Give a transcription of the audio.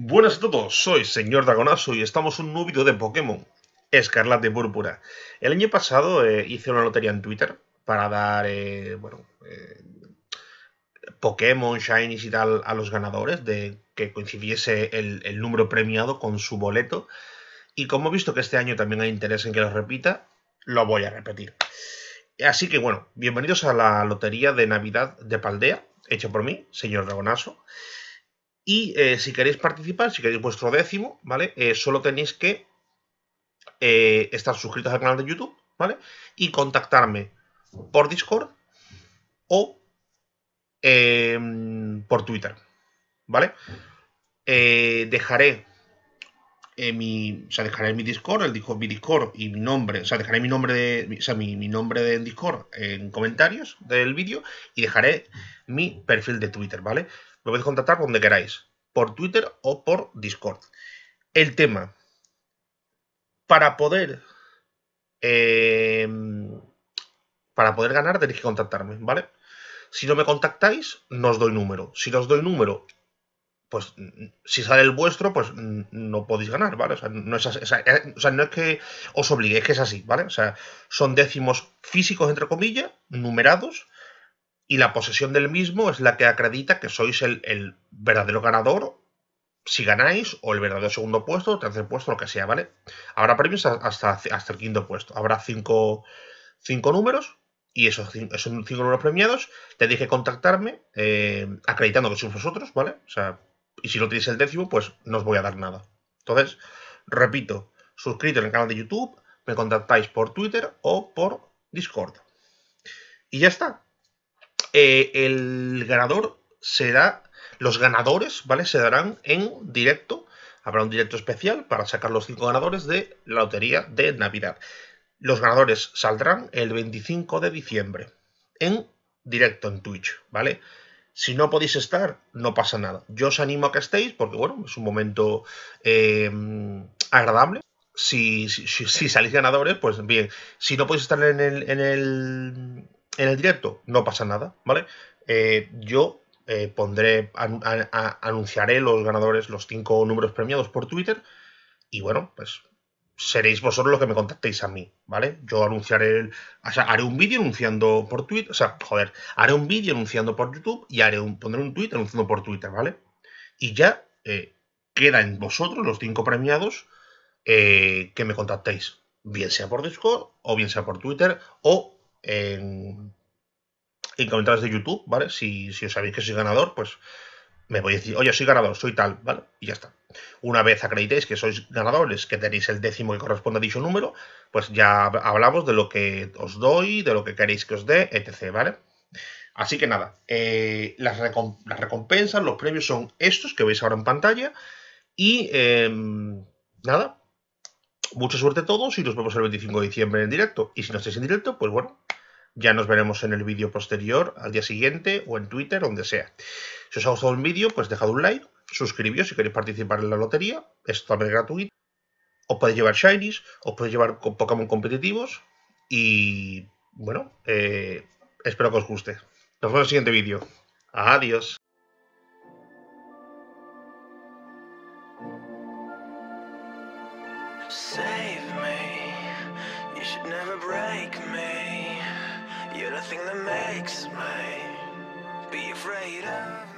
Buenas a todos, soy señor Dragonazo y estamos en un nuevo vídeo de Pokémon Escarlata y Púrpura. El año pasado eh, hice una lotería en Twitter para dar, eh, bueno, eh, Pokémon, Shinies y tal a los ganadores de que coincidiese el, número premiado con su boleto. Y como he visto que este año también hay interés en que lo repita, lo voy a repetir. Así que bueno, bienvenidos a la lotería de Navidad de Paldea, hecha por mí, señor Dragonazo. Y eh, si queréis participar, si queréis vuestro décimo, ¿vale? Eh, solo tenéis que eh, estar suscritos al canal de YouTube, ¿vale? Y contactarme por Discord o em, por Twitter, ¿vale? dejaré mi, dejaré mi Discord, el mi Discord y mi nombre, o sea, dejaré mi nombre de, o sea, mi, mi nombre de Discord en comentarios del vídeo y dejaré mi perfil de Twitter, ¿vale? podéis contactar donde queráis, por Twitter o por Discord. El tema, para poder eh, para poder ganar tenéis que contactarme, ¿vale? Si no me contactáis, no os doy número. Si no os doy número, pues si sale el vuestro, pues no podéis ganar, ¿vale? O sea, no es, eh, o sea, no es que os obligue, es que es así, ¿vale? O sea, son décimos físicos, entre comillas, numerados, y la posesión del mismo es la que acredita que sois el, verdadero ganador si ganáis, o el verdadero segundo puesto, tercer puesto, lo que sea, ¿vale? Habrá premios hasta, hasta el quinto puesto. Habrá cinco, cinco números y esos cinco, números premiados tenéis que contactarme eh, acreditando que sois vosotros, ¿vale? O sea, y si no tenéis el décimo, pues no os voy a dar nada. Entonces, repito, suscrito en el canal de YouTube, me contactáis por Twitter o por Discord. Y ya está. Eh, el ganador será, los ganadores, ¿vale? Se darán en directo. Habrá un directo especial para sacar los cinco ganadores de la lotería de Navidad. Los ganadores saldrán el 25 de diciembre en directo en Twitch, ¿vale? Si no podéis estar, no pasa nada. Yo os animo a que estéis porque, bueno, es un momento eh, agradable. Si, si, salís ganadores, pues bien. Si no podéis estar en el, en el en el directo no pasa nada, ¿vale? Eh, yo eh, pondré, anunciaré los ganadores, los cinco números premiados por Twitter y bueno, pues seréis vosotros los que me contactéis a mí, ¿vale? Yo anunciaré, o sea, haré un vídeo anunciando por Twitter, o sea, joder, haré un vídeo anunciando por YouTube y haré un, pondré un tweet anunciando por Twitter, ¿vale? Y ya quedan eh, queda en vosotros, los cinco premiados, que me contactéis, bien sea por Discord o bien sea por Twitter o en, comentarios de YouTube, ¿vale? Si, os sabéis que soy ganador, pues me voy a decir, oye, soy ganador, soy tal, ¿vale? Y ya está. Una vez acreditéis que sois ganadores, que tenéis el décimo que corresponde a dicho número, pues ya hablamos de lo que os doy, de lo que queréis que os dé, etc., ¿vale? Así que nada, eh, las, recompensas, los premios son estos que veis ahora en pantalla. Y em, nada, mucha suerte a todos y nos vemos el 25 de diciembre en directo. Y si no estáis en directo, pues bueno, ya nos veremos en el vídeo posterior, al día siguiente o en Twitter, donde sea. Si os ha gustado el vídeo, pues dejad un like, suscribíos si queréis participar en la lotería, es totalmente gratuito. Os podéis llevar Shinies, os podéis llevar Pokémon competitivos y bueno, eh, espero que os guste. Nos vemos en el siguiente vídeo. Adiós. Nothing that makes me be afraid of